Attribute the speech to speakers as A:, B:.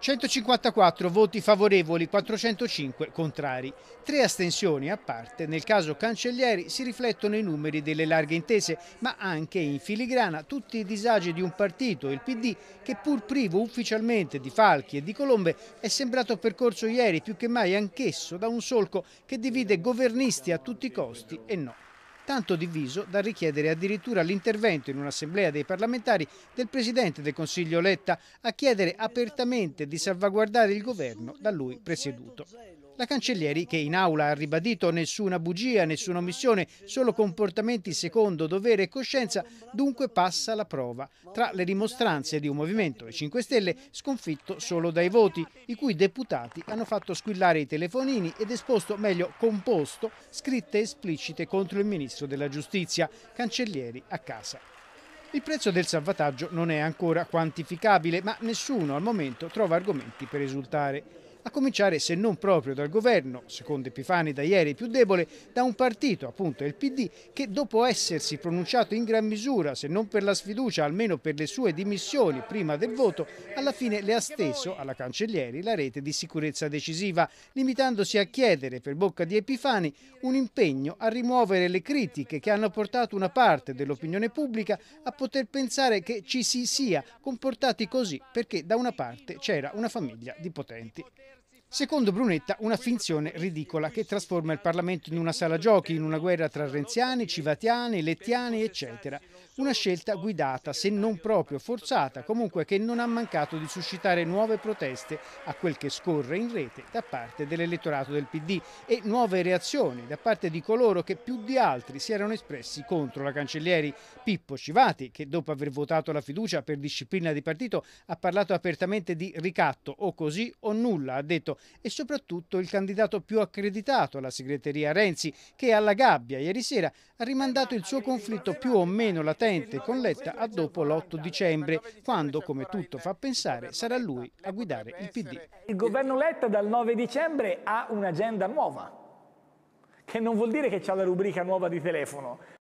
A: 154 voti favorevoli, 405 contrari, Tre astensioni a parte. Nel caso Cancellieri si riflettono i numeri delle larghe intese, ma anche in filigrana tutti i disagi di un partito, il PD, che pur privo ufficialmente di falchi e di colombe, è sembrato percorso ieri più che mai anch'esso da un solco che divide governisti a tutti i costi e no tanto diviso da richiedere addirittura l'intervento in un'assemblea dei parlamentari del Presidente del Consiglio Letta a chiedere apertamente di salvaguardare il governo da lui presieduto. La cancellieri, che in aula ha ribadito nessuna bugia, nessuna omissione, solo comportamenti secondo dovere e coscienza, dunque passa la prova. Tra le rimostranze di un movimento, le 5 Stelle, sconfitto solo dai voti, i cui deputati hanno fatto squillare i telefonini ed esposto, meglio composto, scritte esplicite contro il ministro della Giustizia, cancellieri a casa. Il prezzo del salvataggio non è ancora quantificabile, ma nessuno al momento trova argomenti per esultare a cominciare se non proprio dal governo, secondo Epifani da ieri più debole, da un partito, appunto il PD, che dopo essersi pronunciato in gran misura, se non per la sfiducia, almeno per le sue dimissioni prima del voto, alla fine le ha steso alla Cancellieri la rete di sicurezza decisiva, limitandosi a chiedere per bocca di Epifani un impegno a rimuovere le critiche che hanno portato una parte dell'opinione pubblica a poter pensare che ci si sia comportati così perché da una parte c'era una famiglia di potenti. Secondo Brunetta, una finzione ridicola che trasforma il Parlamento in una sala giochi, in una guerra tra renziani, civatiani, lettiani, eccetera. Una scelta guidata, se non proprio forzata, comunque che non ha mancato di suscitare nuove proteste a quel che scorre in rete da parte dell'elettorato del PD e nuove reazioni da parte di coloro che più di altri si erano espressi contro la cancellieri. Pippo Civati, che dopo aver votato la fiducia per disciplina di partito, ha parlato apertamente di ricatto o così o nulla, ha detto, e soprattutto il candidato più accreditato alla segreteria Renzi, che alla gabbia ieri sera ha rimandato il suo conflitto più o meno latente assente con Letta a dopo l'8 dicembre, quando, come tutto fa pensare, sarà lui a guidare il PD. Il governo Letta dal 9 dicembre ha un'agenda nuova, che non vuol dire che c'è la rubrica nuova di telefono,